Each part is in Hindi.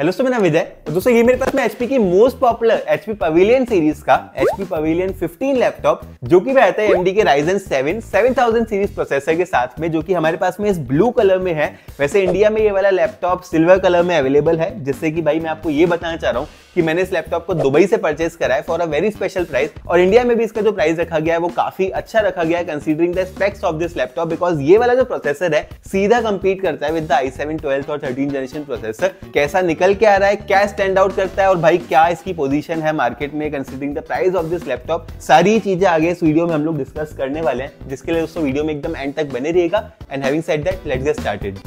हेलो दोस्तों मेरा विजय तो दोस्तों ये मेरे पास में एचपी की most popular HP Pavilion series का एचपी पवेलियन 15 लैपटॉप जो कि आता है एमडी के राइजन 7 7000 सीरीज प्रोसेसर के साथ में जो कि हमारे पास में इस ब्लू कलर में है वैसे इंडिया में ये वाला लैपटॉप सिल्वर कलर में अवेलेबल है जिससे कि भाई मैं आपको ये बताना चाह रहा हूँ कि मैंने इस लैपटॉप को दुबई से परचेज करा है for a very special price और इंडिया में भी इसका जो प्राइस रखा गया है वो काफी अच्छा रखा गया है considering the specs of this laptop because ये वाला जो प्रोसेसर है सीधा कंपीट करता है with the i seven twelfth और थर्टीन जनरेशन प्रोसेसर कैसा निकल मॉडल के आ रहा है क्या स्टैंड आउट करता है और भाई क्या इसकी पोजीशन है मार्केट में considering the price of this laptop सारी चीजें आगे इस वीडियो में हम लोग डिस्कस करने वाले हैं जिसके लिए दोस्तों वीडियो में एकदम एंड तक बने रहिएगा and having set that let's get started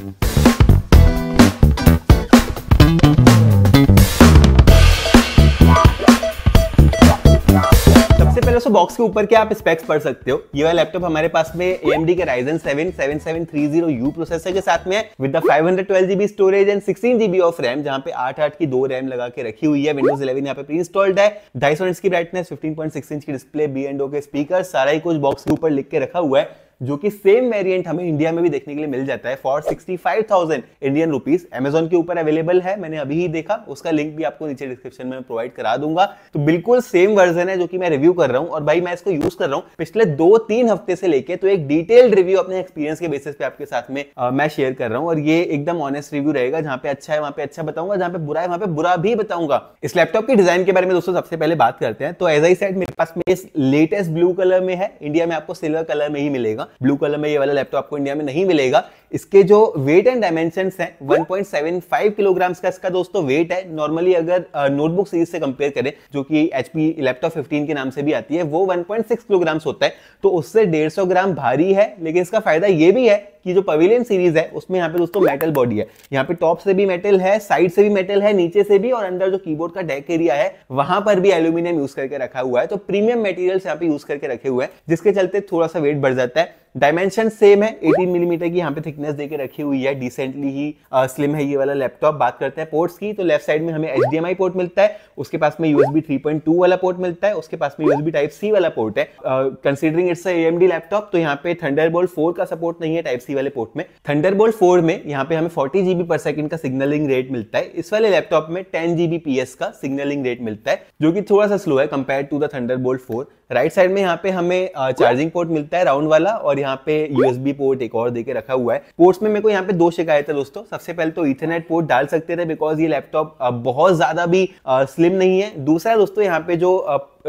डेढ़ बॉक्स के ऊपर के आप स्पेक्स पढ़ सकते हो ये वाला लैपटॉप हमारे पास में AMD के Ryzen 7 7730U प्रोसेसर के साथ में है with the 512GB storage and 16GB of RAM जहां पे 8 8 की दो रैम लगा के रखी हुई है विंडोज 11 यहां पे प्री इंस्टॉल्ड है ढाई सौ इंच की ब्राइटनेस 15.6 इंच की डिस्प्ले बी एंड ओ के स्पीकर सारा ही कुछ बॉक्स के ऊपर लिख के रखा हुआ है जो कि सेम वेरिएंट हमें इंडिया में भी देखने के लिए मिल जाता है फॉर 65,000 इंडियन रुपीस एमेजोन के ऊपर अवेलेबल है मैंने अभी ही देखा उसका लिंक भी आपको नीचे डिस्क्रिप्शन में प्रोवाइड करा दूंगा तो बिल्कुल सेम वर्जन है जो कि मैं रिव्यू कर रहा हूँ और भाई मैं इसको यूज कर रहा हूँ पिछले दो तीन हफ्ते से लेकर तो एक डिटेल्ड रिव्यू अपने एक्सपीरियंस के बेसिस पे आपके साथ में आ, मैं शेयर कर रहा हूँ और ये एकदम ऑनेस्ट रिव्यू रहेगा जहाँ पे अच्छा है वहां पे अच्छा बताऊंगा जहाँ पे बुरा है वहाँ पे बुरा भी बताऊंगा इस लैपटॉप के डिजाइन के बारे में दोस्तों सबसे पहले बात करते हैं तो एज आई सेट मेरे पास में लेटेस्ट ब्लू कलर में है इंडिया में आपको सिल्वर कलर में ही मिलेगा ब्लू कलर में ये वाला लैपटॉप आपको इंडिया में नहीं मिलेगा इसके जो वेट एंड डायमेंशन है 1.75 किलोग्राम्स का इसका दोस्तों वेट है नॉर्मली अगर नोटबुक सीरीज से कंपेयर करें जो कि एचपी लैपटॉप 15 के नाम से भी आती है वो 1.6 किलोग्राम्स होता है तो उससे 150 ग्राम भारी है लेकिन इसका फायदा ये भी है कि जो पवेलियन सीरीज है उसमें यहाँ पे दोस्तों मेटल बॉडी है यहाँ पे टॉप से भी मेटल है साइड से भी मेटल है नीचे से भी और अंदर जो कीबोर्ड का डेक एरिया है वहां पर भी एल्यूमिनियम यूज करके रखा हुआ है तो प्रीमियम मेटीरियल यहाँ पे यूज करके रखे हुए हैं जिसके चलते थोड़ा सा वेट बढ़ जाता है डायमेंशन सेम है 18 मिलीमीटर mm की यहाँ पे थिकनेस देके रखी हुई है डिसेंटली ही स्लिम uh, है ये वाला लैपटॉप बात करते हैं पोर्ट्स की तो लेफ्ट साइड में हमें एच पोर्ट मिलता है उसके पास में यूएसबी 3.2 वाला पोर्ट मिलता है उसके पास में यूएसबी टाइप सी वाला पोर्ट है considering its M D laptop तो यहाँ पे थंडर बोल का सपोर्ट नहीं है टाइप सी वाले पोर्ट में थंडर बोल में यहाँ पे हमें फोर्टी पर सेकंड का सिग्नलिंग रेट मिलता है इस वाले लैपटॉप में टेन का सिग्नलिंग रेट मिलता है जो कि थोड़ा सा स्लो है compare to the Thunderbolt 4 right side में यहाँ पे हमें चार्जिंग uh, पोर्ट मिलता है राउंड वाला और यहाँ पे यूएसबी पोर्ट एक और देके रखा हुआ है पोर्ट्स में मेरे को यहाँ पे दो शिकायत है दोस्तों सबसे पहले तो इथरनेट पोर्ट डाल सकते थे बिकॉज ये लैपटॉप बहुत ज्यादा भी स्लिम नहीं है दूसरा दोस्तों यहाँ पे जो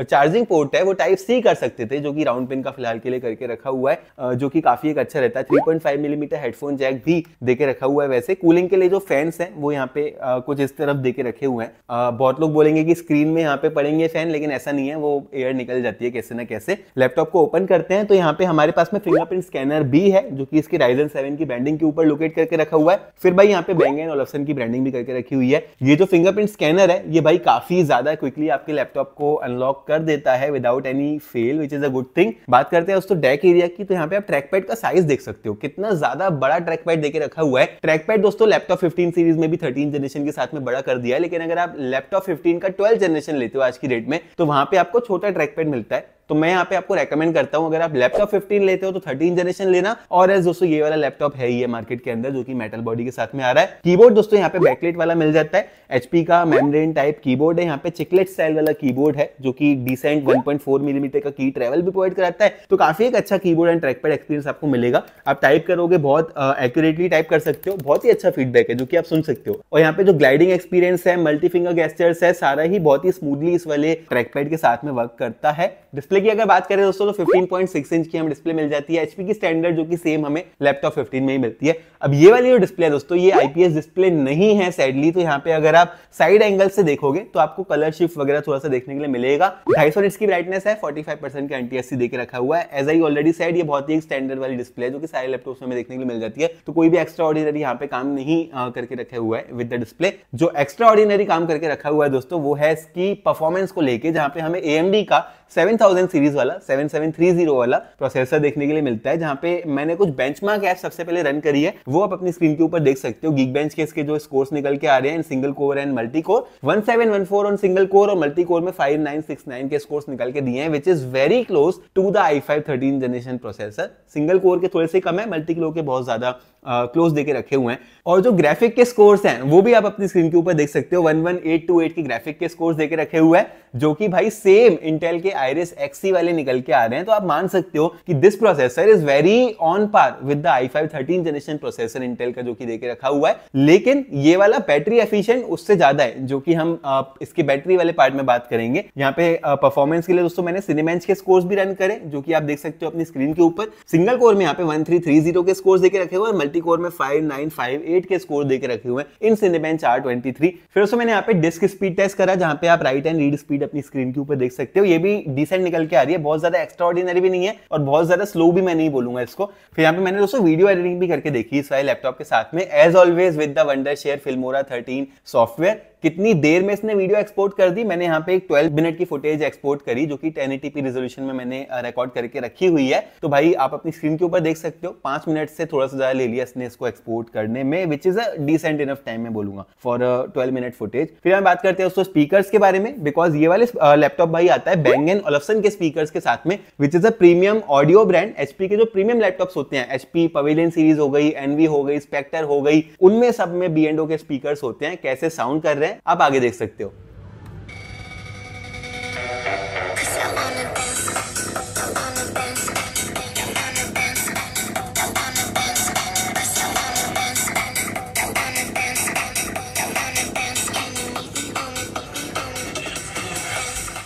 चार्जिंग पोर्ट है वो टाइप सी कर सकते थे जो कि राउंड पिन का फिलहाल के लिए करके रखा हुआ है जो कि काफी एक अच्छा रहता है three point five millimetre headphone jack भी देके रखा हुआ है वैसे कूलिंग के लिए जो फैंस हैं वो यहाँ पे कुछ इस तरफ देके रखे हुए हैं बहुत लोग बोलेंगे कि स्क्रीन में यहाँ पे पड़ेंगे फैन लेकिन ऐसा नहीं है वो एयर निकल जाती है कैसे ना कैसे लैपटॉप को ओपन करते हैं तो यहाँ पे हमारे पास में फिंगरप्रिंट स्कैनर भी है जो की इसकी राइजन सेवन की ब्रांडिंग के ऊपर लोकेट करके रखा हुआ है फिर भाई यहाँ पे बैंग एंड ऑलसन की ब्रांडिंग भी करके रखी हुई है ये जो फिंगरप्रिंट स्कैनर है ये भाई काफी ज्यादा क्विकली आपके लैपटॉप को अनलॉक कर देता है without any fail which is a good thing बात करते हैं दोस्तों डेक एरिया की तो यहाँ पे आप ट्रैक पैड का साइज देख सकते हो कितना ज्यादा बड़ा ट्रैक पैड देके रखा हुआ है ट्रैक पैड दोस्तों लैपटॉप फिफ्टीन सीरीज में भी थर्टीन जनरेशन के साथ में बड़ा कर दिया है लेकिन अगर आप लैपटॉप फिफ्टीन का ट्वेल्व जनरेशन लेते हो आज की डेट में तो वहां पे आपको छोटा ट्रैक पैड मिलता है तो मैं यहाँ पे आपको रेकमेंड करता हूँ अगर आप लैपटॉप 15 लेते हो तो 13 जनरेशन लेना और एस दोस्तों ये वाला लैपटॉप है ये मार्केट के अंदर जो कि मेटल बॉडी के साथ में आ रहा है कीबोर्ड दोस्तों यहाँ पे बैकलेट वाला मिल जाता है एचपी का मेमरेन टाइप कीबोर्ड है यहाँ पे चिकलेट स्टाइल वाला कीबोर्ड है जो कि डिसेंट वन मिलीमीटर का की ट्रेवल भी प्रोवाइड कराता है तो काफी एक अच्छा कीबोर्ड एंड ट्रैकपैड एक्सपीरियंस आपको मिलेगा आप टाइप करोगे बहुत एक्यूरेटली टाइप कर सकते हो बहुत ही अच्छा फीडबैक है जो कि आप सुन सकते हो और यहाँ पे जो ग्लाइडिंग एक्सपीरियंस है मल्टी फिंगर गेस्टर्स है सारा ही बहुत ही स्मूथली इस वाले ट्रैकपैड के साथ में वर्क करता है डिस्प्ले डिस्प्ले की अगर बात करें दोस्तों तो 15.6 इंच की हमें डिस्प्ले मिल जाती है एचपी की स्टैंडर्ड जो कि सेम हमें लैपटॉप 15 में ही मिलती है अब ये वाली जो डिस्प्ले है दोस्तों ये आईपीएस डिस्प्ले नहीं है सैडली तो यहाँ पे अगर आप साइड एंगल से देखोगे तो आपको कलर शिफ्ट वगैरह थोड़ा सा देखने के लिए मिलेगा ढाई सौ की ब्राइटनेस है फोर्टी फाइव परसेंट का एनटीएससी देकर रखा हुआ है एज आई ऑलरेडी साइड ये बहुत ही स्टैंडर्ड वाली डिस्प्ले है जो कि सारे लैपटॉप में देखने के लिए मिल जाती है तो कोई भी एक्स्ट्रा ऑर्डिनरी यहाँ पे काम नहीं करके रखे हुआ है विद द डिस्प्ले जो एक्स्ट्रा ऑर्डिनरी काम करके रखा हुआ है दोस्तों वो है इसकी परफॉर्मेंस को लेकर जहाँ पे हमें एएमडी का सेवन सेवन सीरीज वाला सेवन सेवन थ्री जीरो वाला प्रोसेसर देखने के लिए मिलता है जहां पे मैंने कुछ बेंच मार्क ऐप सबसे पहले रन करी है वो आप अपनी स्क्रीन के ऊपर देख सकते हो गीक बेंच के इसके जो स्कोर्स निकल के आ रहे हैं single core and multi core one seven one four on single core और मल्टी कोर में फाइव नाइन सिक्स नाइन के स्कोर्स निकल के दिए हैं which is very close to the i five thirteen generation processor single core के थोड़े से कम है मल्टी कोर के बहुत ज्यादा क्लोज देके रखे हुए हैं और जो ग्राफिक के स्कोर्स हैं वो भी आप अपनी स्क्रीन के ऊपर देख सकते हो 11828 के ग्राफिक के स्कोर्स देके रखे हुए हैं जो कि भाई सेम इंटेल के आयरिस एक्सी वाले निकल के आ रहे हैं तो आप मान सकते हो कि this processor is very on par with the i five thirteen generation processor Intel का जो कि देके रखा हुआ है लेकिन ये वाला बैटरी एफिशिएंट उससे ज्यादा है जो कि हम इसके बैटरी वाले पार्ट में बात करेंगे यहाँ पे परफॉर्मेंस के लिए दोस्तों मैंने सिनेमेंस के स्कोर्स भी रन करे जो कि आप देख सकते हो अपनी स्क्रीन के ऊपर सिंगल कोर में यहाँ पे वन के स्कोर्स देके रखे हुए और एनालिटिक कोर में फाइव फाइव नाइन एट के स्कोर देकर रखे हुए इन हैं इन ट्वेंटी थ्री फिर उसमें मैंने यहाँ पे डिस्क स्पीड टेस्ट करा जहां पे आप राइट एंड रीड स्पीड अपनी स्क्रीन के ऊपर देख सकते हो ये भी डिसेंट निकल के आ रही है बहुत ज्यादा एक्स्ट्रा ऑर्डिनरी भी नहीं है और बहुत ज्यादा स्लो भी मैं नहीं बोलूंगा इसको फिर यहाँ पे मैंने दोस्तों वीडियो एडिटिंग भी करके देखी इस वाले लैपटॉप के साथ में as always with the Wondershare Filmora thirteen software कितनी देर में इसने वीडियो एक्सपोर्ट कर दी मैंने यहाँ पे एक 12 मिनट की फुटेज एक्सपोर्ट करी जो कि 1080p रेजोल्यूशन में मैंने रिकॉर्ड करके रखी हुई है तो भाई आप अपनी स्क्रीन के ऊपर देख सकते हो पांच मिनट से थोड़ा सा ज्यादा ले लिया इसने इसको एक्सपोर्ट करने में which is a decent enough time में बोलूंगा फॉर ट्वेल्व मिनट फुटेज फिर हम बात करते हैं उसको स्पीकर के बारे में बिकॉज ये वाले लैपटॉप भाई आता है बैंग एंड के स्पीकर के साथ में which is a premium audio brand HP के जो प्रीमियम लैपटॉप होते हैं एचपी पवेलियन सीरीज हो गई एनवी हो गई स्पेक्टर हो गई उनमें सब में बी के स्पीकर होते हैं कैसे साउंड कर रहे हैं अब आगे देख सकते हो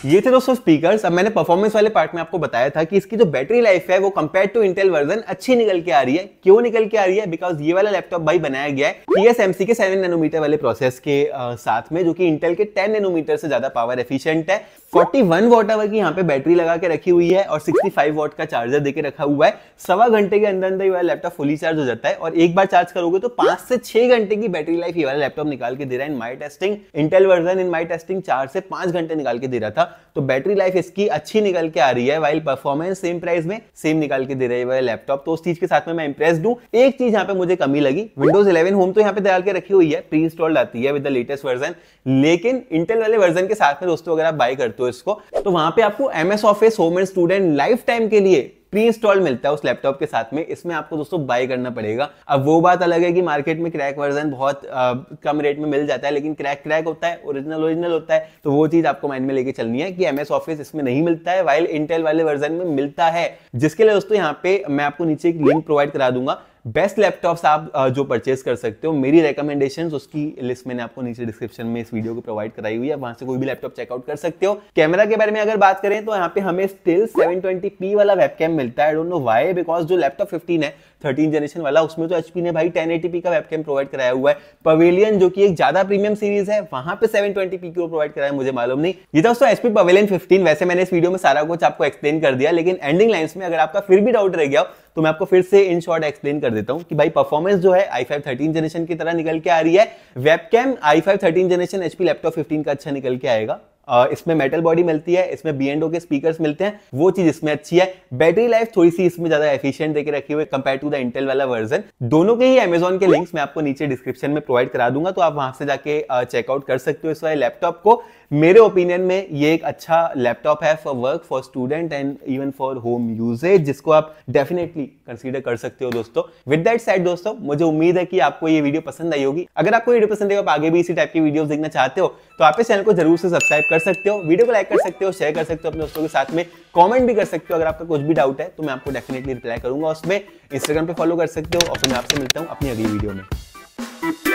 ये थे दोस्तों स्पीकर्स अब मैंने परफॉर्मेंस वाले पार्ट में आपको बताया था कि इसकी जो बैटरी लाइफ है वो कंपेयर टू इंटेल वर्जन अच्छी निकल के आ रही है क्यों निकल के आ रही है बिकॉज ये वाला लैपटॉप भाई बनाया गया है टीएसएमसी के सेवन नैनोमीटर वाले प्रोसेस के आ, साथ में जो कि इंटेल के टेन नैनोमीटर से ज्यादा पावर एफिशियंट है 41 वन वॉट आवर की यहाँ पे बैटरी लगा के रखी हुई है और 65 वॉट का चार्जर देके रखा हुआ है सवा घंटे के अंदर अंदर ये वाला लैपटॉप फुली चार्ज हो जाता है और एक बार चार्ज करोगे तो पांच से छह घंटे की बैटरी लाइफ ये वाला लैपटॉप निकाल के दे रहा है in my testing Intel version in my testing चार से पांच घंटे निकाल के दे रहा था तो बैटरी लाइफ इसकी अच्छी निकल के आ रही है वाइल परफॉर्मेंस सेम प्राइस में सेम निकाल के दे रही है लैपटॉप तो उस चीज के साथ में मैं इंप्रेस दू एक चीज यहाँ पे मुझे कमी लगी विंडोज इलेवन होम तो यहाँ पे डाल के रखी हुई है प्री इंस्टॉल्ड आती है विद द लेटेस्ट वर्जन लेकिन इंटेल वाले वर्जन के साथ में दोस्तों अगर आप बाय करते हो इसको तो वहां पे आपको MS Office home and student lifetime के लिए प्री इंस्टॉल मिलता है उस लैपटॉप के साथ में इसमें आपको दोस्तों बाय करना पड़ेगा अब वो बात अलग है कि मार्केट में क्रैक वर्जन बहुत आ, कम रेट में मिल जाता है लेकिन क्रैक क्रैक होता है ओरिजिनल ओरिजिनल होता है तो वो चीज आपको माइंड में लेके चलनी है कि एमएस ऑफिस इसमें नहीं मिलता है वाइल इंटेल वाले वर्जन में मिलता है जिसके लिए दोस्तों यहाँ पे मैं आपको नीचे एक लिंक प्रोवाइड करा दूंगा बेस्ट लैपटॉप्स आप जो परचेज कर सकते हो मेरी रिकमेंडेशन उसकी लिस्ट मैंने आपको नीचे डिस्क्रिप्शन में इस वीडियो को प्रोवाइड कराई हुई है वहां से कोई भी लैपटॉप चेकआउट कर सकते हो कैमरा के बारे में अगर बात करें तो यहाँ पे हमें स्टिल सेवन वाला वेबकैम मिलता है डोंट नो वाई बिकॉज जो लैपटॉप फिफ्टीन है थर्टीन जनरेशन वाला उसमें तो एचपी ने भाई टेन का वेबकैम प्रोवाइड कराया हुआ है पवेलियन जो कि एक ज्यादा प्रीमियम सीरीज है वहां पे सेवन ट्वेंटी क्यों प्रोवाइड कराया मुझे मालूम नहीं ये दोस्तों एचपी पवेलियन फिफ्टीन वैसे मैंने इस वीडियो में सारा कुछ आपको एक्सप्लेन कर दिया लेकिन एंडिंग लाइन्स में अगर आपका फिर भी डाउट रह गया तो मैं आपको फिर से इन शॉर्ट एक्सप्लेन कर देता हूं कि भाई परफॉर्मेंस जो है आई फाइव थर्टीन जनरेशन की तरह निकल के आ रही है webcam i five thirteen generation HP laptop fifteen का अच्छा निकल के आएगा इसमें मेटल बॉडी मिलती है इसमें बी एंड के स्पीकर मिलते हैं वो चीज इसमें अच्छी है बैटरी लाइफ थोड़ी सी इसमें ज्यादा एफिशियंट देकर रखी हुई कंपेयर टू द इंटेल वाला वर्जन दोनों के ही अमेजोन के लिंक्स मैं आपको नीचे डिस्क्रिप्शन में प्रोवाइड करा दूंगा तो आप वहां से जाके चेकआउट कर सकते हो इस वाले लैपटॉप को मेरे ओपिनियन में ये एक अच्छा लैपटॉप है for work for student and even for home usage जिसको आप डेफिनेटली कंसीडर कर सकते हो दोस्तों विद दैट साइड दोस्तों मुझे उम्मीद है कि आपको ये वीडियो पसंद आई होगी अगर आपको वीडियो पसंद है आप आगे भी इसी टाइप की वीडियोस देखना चाहते हो तो आप इस चैनल को जरूर से सब्सक्राइब कर कर सकते हो वीडियो को लाइक कर सकते हो शेयर कर सकते हो अपने दोस्तों के साथ में कमेंट भी कर सकते हो अगर आपका कुछ भी डाउट है तो मैं आपको डेफिनेटली रिप्लाई करूंगा उसमें इंस्टाग्राम पे फॉलो कर सकते हो और फिर मैं आपसे मिलता हूँ अपनी अगली वीडियो में